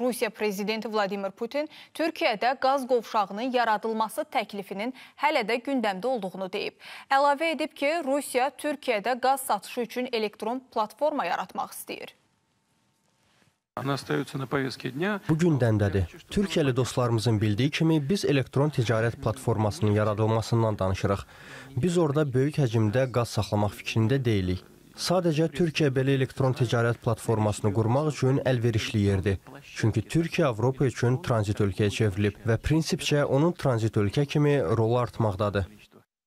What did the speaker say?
Rusiya prezidenti Vladimir Putin Türkiyədə qaz qovşağının yaradılması təklifinin hələ də gündəmdə olduğunu deyib. Əlavə edib ki, Rusiya Türkiyədə qaz satışı üçün elektron platforma yaratmaq istəyir. Bu gündəmdədir. Türkiyəli dostlarımızın bildiyi kimi biz elektron ticarət platformasının yaradılmasından danışırıq. Biz orada böyük həcmdə qaz saxlamaq fikrində deyilik. Sadəcə Türkiyə belə elektron ticarət platformasını qurmaq üçün əlverişli yerdir. Çünki Türkiyə Avropa üçün tranzit ölkəyə çevrilib və prinsipcə onun tranzit ölkə kimi rolu artmaqdadır.